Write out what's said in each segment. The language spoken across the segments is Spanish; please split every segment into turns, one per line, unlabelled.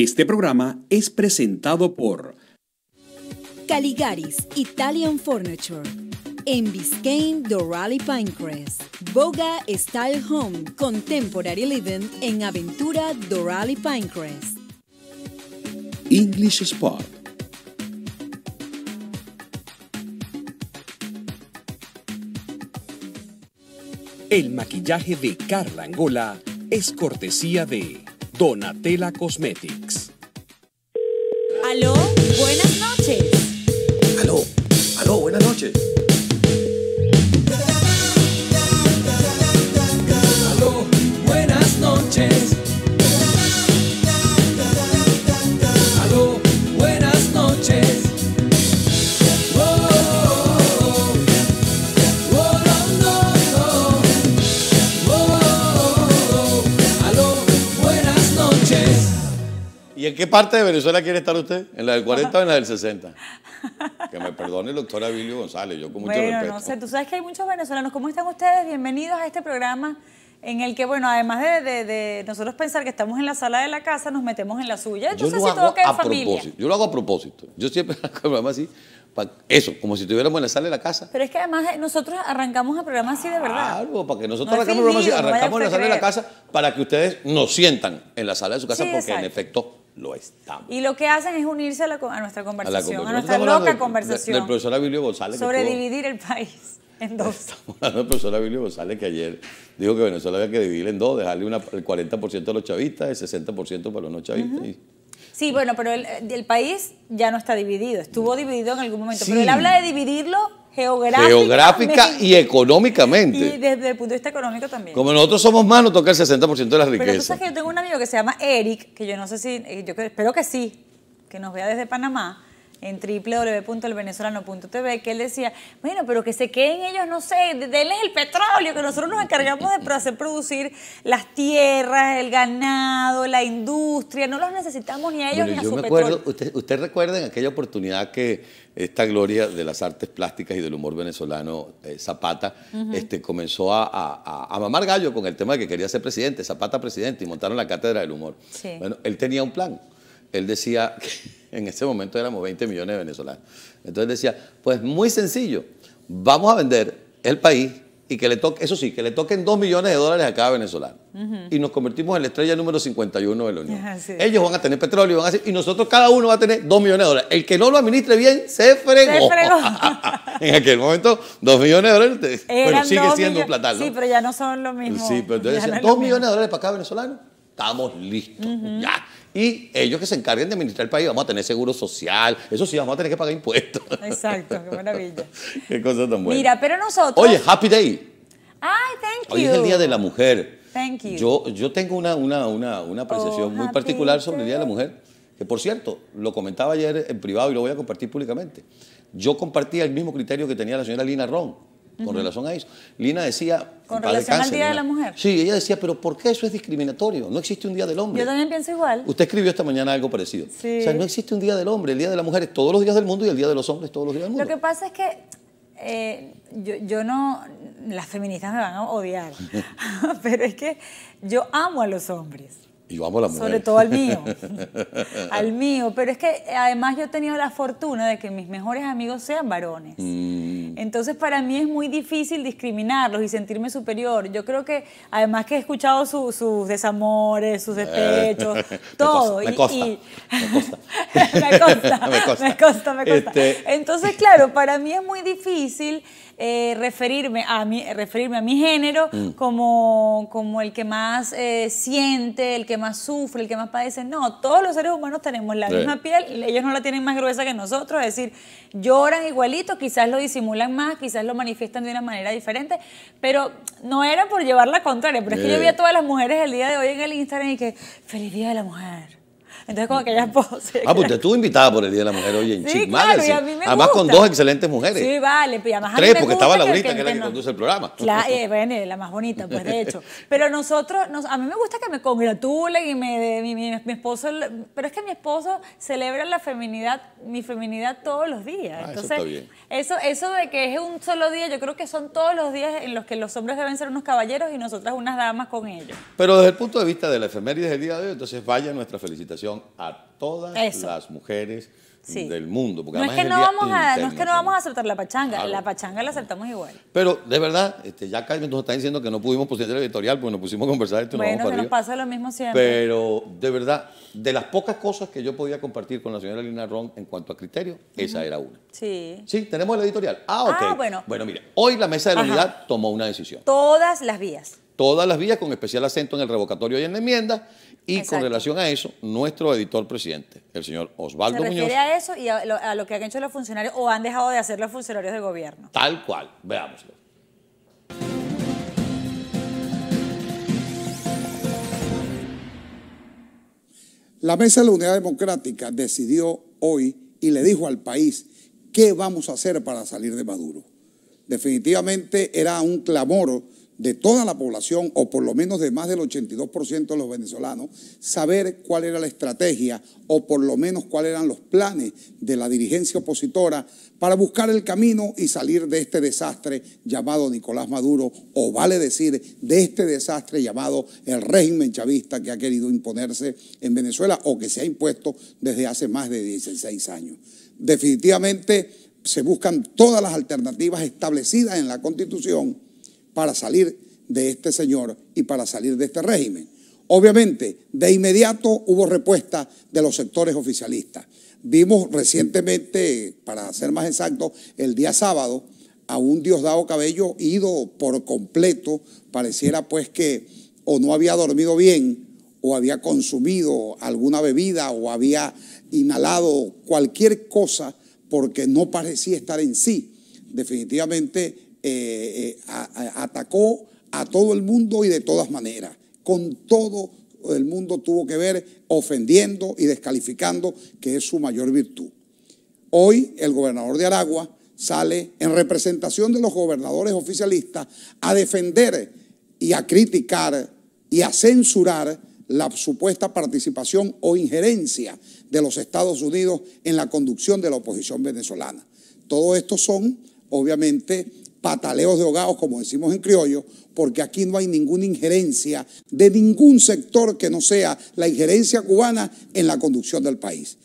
Este programa es presentado por
Caligaris Italian Furniture. En Biscayne, Dorali Pinecrest. Boga Style Home Contemporary Living en Aventura, Dorali Pinecrest.
English Spot. El maquillaje de Carla Angola es cortesía de Donatella Cosmetics.
Aló, buenas noches.
Aló, aló, buenas noches. qué parte de Venezuela quiere estar usted? ¿En la del 40 o en la del 60? Que me perdone el doctor Abilio González, yo con mucho bueno, no sé,
tú sabes que hay muchos venezolanos. ¿Cómo están ustedes? Bienvenidos a este programa en el que, bueno, además de, nosotros pensar que estamos en la sala de la casa, nos metemos en la suya. Entonces, yo lo si hago todo queda a propósito.
Yo lo hago a propósito. Yo siempre hago el programa así, eso, como si estuviéramos en la sala de la casa.
Pero es que además eh, nosotros arrancamos el programa así de verdad.
Claro, para que nosotros arrancamos el programa así, arrancamos en la sala de la casa para que ustedes nos sientan en la sala de su casa, porque en efecto lo estamos.
Y lo que hacen es unirse a, nuestra conversación, a, nuestra loca conversación.
profesor Abilio González. Sobre
dividir el país en dos. Estamos
hablando del profesor Abilio González que ayer dijo que Venezuela había que dividir en dos, dejarle una, el 40% a los chavistas, el 60% para los no chavistas.
Sí, bueno, pero el, país ya no está dividido, estuvo dividido en algún momento, pero él habla de dividirlo geográfica, y
económicamente. Y
desde el punto de vista económico también. Como
nosotros somos más, nos toca el 60% de las riquezas. Pero
que yo tengo un amigo que se llama Eric, que yo no sé si, eh, yo espero que sí, que nos vea desde Panamá en www.elvenezolano.tv, que él decía, bueno, pero que se queden ellos, no sé, denles el petróleo, que nosotros nos encargamos de hacer producir las tierras, el ganado, la industria, no los necesitamos ni a ellos ni a yo me
usted, usted recuerda en aquella oportunidad que esta gloria de las artes plásticas y del humor venezolano, eh, Zapata, este, comenzó a, a, mamar gallo con el tema de que quería ser presidente, Zapata presidente, y montaron la cátedra del humor. Bueno, él tenía un plan. Él decía que en ese momento éramos 20 millones de venezolanos. Entonces decía, pues muy sencillo, vamos a vender el país y que le toque, eso sí, que le toquen 2 millones de dólares a cada venezolano. Y nos convertimos en la estrella número 51 de la Unión. Ah, Ellos van a tener petróleo van a hacer, y nosotros cada uno va a tener 2 millones de dólares. El que no lo administre bien se fregó. en aquel momento, 2 millones de dólares, pero sigue siendo un platano. Sí,
pero ya no son
lo mismo. Sí, pero 2 millones de dólares para cada venezolano estamos listos. Ya. Y ellos que se encarguen de administrar el país, vamos a tener seguro social, eso sí, vamos a tener que pagar impuestos. Exacto, qué maravilla. qué cosa tan buena. Mira,
pero nosotros. Oye,
happy day.
Ay, thank you. Hoy es el Día de la Mujer. Thank you. Yo,
yo tengo una, una, apreciación oh, muy particular sobre el Día de la Mujer, que por cierto, lo comentaba ayer en privado y lo voy a compartir públicamente. Yo compartía el mismo criterio que tenía la señora Lina Ron con relación a eso. Lina decía...
Con relación al
Día de la Mujer. Sí, ella decía, pero ¿por qué eso es discriminatorio? No existe un Día del Hombre. Yo
también pienso igual.
Usted escribió esta mañana algo parecido. O sea, no existe un Día del Hombre, el Día de la Mujer es todos los días del mundo y el Día de los Hombres todos los días del mundo.
Lo que pasa es que eh, yo, no, las feministas me van a odiar, pero es que yo amo a los hombres. Y yo amo a las mujeres. Sobre todo al mío,
al
mío, pero es que además yo he tenido la fortuna de que mis mejores amigos sean varones. Mm. Entonces para mí es muy difícil discriminarlos y sentirme superior. Yo creo que además que he escuchado sus desamores, sus eh, despechos, todo. Me me consta. me, consta, me este Entonces, claro, para mí es muy difícil eh, referirme, a mi, referirme a mi género mm. como, el que más eh, siente, el que más sufre, el que más padece. No, todos los seres humanos tenemos la misma piel, ellos no la tienen más gruesa que nosotros, es decir, lloran igualito, quizás lo disimulan más, quizás lo manifiestan de una manera diferente, pero no era por llevar la contraria, pero es que yo vi a todas las mujeres el día de hoy en el Instagram y que, feliz día de la mujer entonces, con aquella pose. Ah, pues usted
estuvo invitada por el Día de la Mujer hoy en sí, además con dos excelentes mujeres. Sí,
vale. Pues, y además Tres, a mí porque estaba Laurita, que, que, era la que conduce
el programa. La,
eh, la más bonita, pues de hecho. Pero nosotros, a mí me gusta que me congratulen y me, mi, esposo, pero es que mi esposo celebra la feminidad, mi feminidad todos los días. Ah, entonces, eso, eso, eso de que es un solo día, yo creo que son todos los días en los que los hombres deben ser unos caballeros y nosotras unas damas con ellos.
Pero desde el punto de vista de la efeméride del día de hoy, entonces vaya nuestra felicitación a todas las mujeres del mundo. no, es que no, vamos a, no
aceptar la pachanga, la pachanga la aceptamos igual.
Pero de verdad, este, ya Carmen nos está diciendo que no pudimos posicionar el editorial porque nos pusimos a conversar esto. Bueno, que nos
pasa lo mismo siempre.
Pero de verdad, de las pocas cosas que yo podía compartir con la señora Lina Ron en cuanto a criterio, esa era una. Sí. Sí, tenemos la editorial. Ah, ah bueno. Bueno, mire, hoy la mesa de la unidad tomó una decisión.
Todas las vías
todas las vías, con especial acento en el revocatorio y en la enmienda, y con relación a eso, nuestro editor presidente, el señor Osvaldo Muñoz. Se refiere
a eso y a lo, que han hecho los funcionarios o han dejado de hacer los funcionarios del gobierno.
Tal cual, veámoslo.
La Mesa de la Unidad Democrática decidió hoy y le dijo al país qué vamos a hacer para salir de Maduro. Definitivamente era un clamor de toda la población, o por lo menos de más del 82% de los venezolanos, saber cuál era la estrategia o por lo menos cuáles eran los planes de la dirigencia opositora para buscar el camino y salir de este desastre llamado Nicolás Maduro, o vale decir, de este desastre llamado el régimen chavista que ha querido imponerse en Venezuela o que se ha impuesto desde hace más de 16 años. Definitivamente se buscan todas las alternativas establecidas en la Constitución para salir de este señor y para salir de este régimen. Obviamente, de inmediato hubo respuesta de los sectores oficialistas. Vimos recientemente, para ser más exacto, el día sábado, a un Diosdado Cabello ido por completo, pareciera pues que o no había dormido bien, o había consumido alguna bebida, o había inhalado cualquier cosa, porque no parecía estar en sí. Definitivamente eh, eh, atacó a todo el mundo y de todas maneras. Con todo el mundo tuvo que ver ofendiendo y descalificando, que es su mayor virtud. Hoy el gobernador de Aragua sale en representación de los gobernadores oficialistas a defender y a criticar y a censurar la supuesta participación o injerencia de los Estados Unidos en la conducción de la oposición venezolana. Todo esto son, obviamente, pataleos de hogados, como decimos en criollo, porque aquí no hay ninguna injerencia de ningún sector que no sea la injerencia cubana en la conducción del país.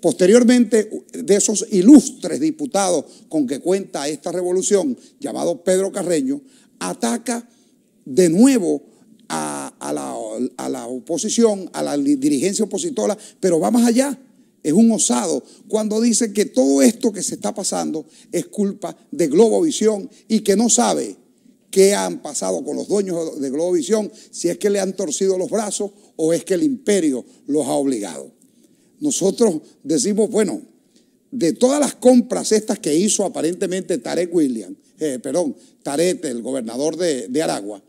Posteriormente, de esos ilustres diputados con que cuenta esta revolución, llamado Pedro Carreño, ataca de nuevo a, la, a la oposición, a la dirigencia opositora, pero va más allá es un osado cuando dice que todo esto que se está pasando es culpa de Globovisión y que no sabe qué han pasado con los dueños de Globovisión, si es que le han torcido los brazos o es que el imperio los ha obligado. Nosotros decimos, bueno, de todas las compras estas que hizo aparentemente Tarek William, eh, perdón, Tarek, el gobernador de Aragua,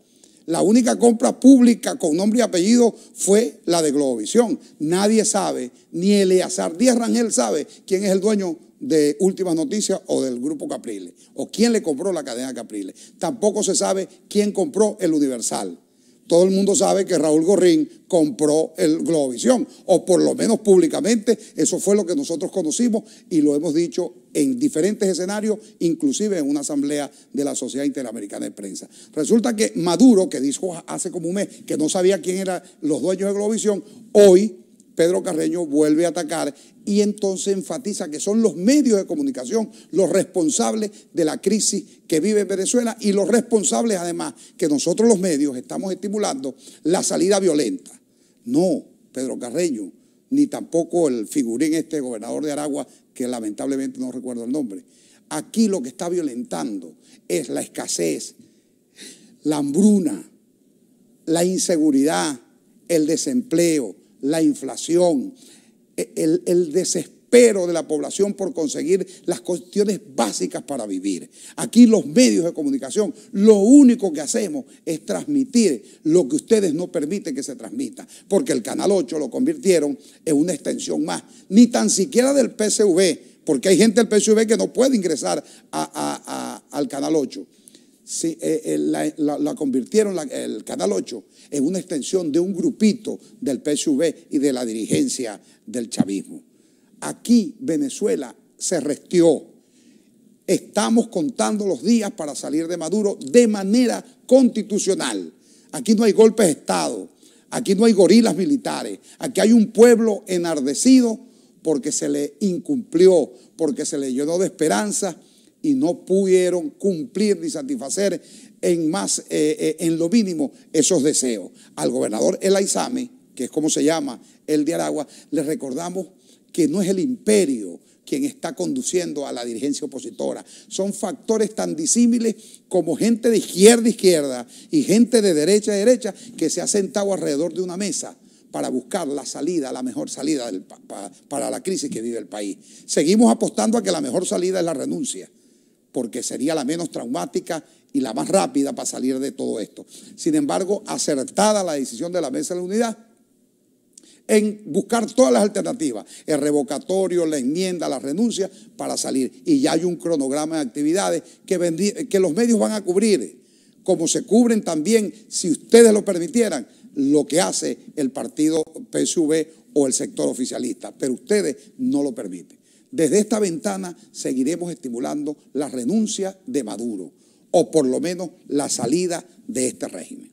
la única compra pública con nombre y apellido fue la de Globovisión. Nadie sabe, ni Eleazar Díaz Rangel sabe quién es el dueño de Últimas Noticias o del Grupo Capriles, o quién le compró la cadena Capriles. Tampoco se sabe quién compró el Universal. Todo el mundo sabe que Raúl Gorrín compró el Globovisión, o por lo menos públicamente, eso fue lo que nosotros conocimos y lo hemos dicho en diferentes escenarios, inclusive en una asamblea de la Sociedad Interamericana de Prensa. Resulta que Maduro, que dijo hace como un mes que no sabía quién eran los dueños de Globovisión, hoy Pedro Carreño vuelve a atacar y entonces enfatiza que son los medios de comunicación los responsables de la crisis que vive Venezuela y los responsables además que nosotros los medios estamos estimulando la salida violenta. No, Pedro Carreño, ni tampoco el figurín este gobernador de Aragua, que lamentablemente no recuerdo el nombre. Aquí lo que está violentando es la escasez, la hambruna, la inseguridad, el desempleo, la inflación, e, el, el desespero pero de la población por conseguir las cuestiones básicas para vivir. Aquí los medios de comunicación, lo único que hacemos es transmitir lo que ustedes no permiten que se transmita, porque el Canal 8 lo convirtieron en una extensión más, ni tan siquiera del PSV, porque hay gente del PSV que no puede ingresar al Canal 8. Eh, eh, la, convirtieron, el Canal 8, en una extensión de un grupito del PSV y de la dirigencia del chavismo. Aquí Venezuela se restió. Estamos contando los días para salir de Maduro de manera constitucional. Aquí no hay golpes de Estado, aquí no hay gorilas militares, aquí hay un pueblo enardecido porque se le incumplió, porque se le llenó de esperanza y no pudieron cumplir ni satisfacer en más, eh, eh, en lo mínimo, esos deseos. Al gobernador El Aizame, que es como se llama el de Aragua, le recordamos que no es el imperio quien está conduciendo a la dirigencia opositora. Son factores tan disímiles como gente de izquierda a izquierda y gente de derecha a derecha que se ha sentado alrededor de una mesa para buscar la salida, la mejor salida para, para la crisis que vive el país. Seguimos apostando a que la mejor salida es la renuncia, porque sería la menos traumática y la más rápida para salir de todo esto. Sin embargo, acertada la decisión de la Mesa de la Unidad, en buscar todas las alternativas, el revocatorio, la enmienda, la renuncia, para salir. Y ya hay un cronograma de actividades que, que los medios van a cubrir, como se cubren también, si ustedes lo permitieran, lo que hace el partido PSV o el sector oficialista, pero ustedes no lo permiten. Desde esta ventana seguiremos estimulando la renuncia de Maduro, o por lo menos la salida de este régimen.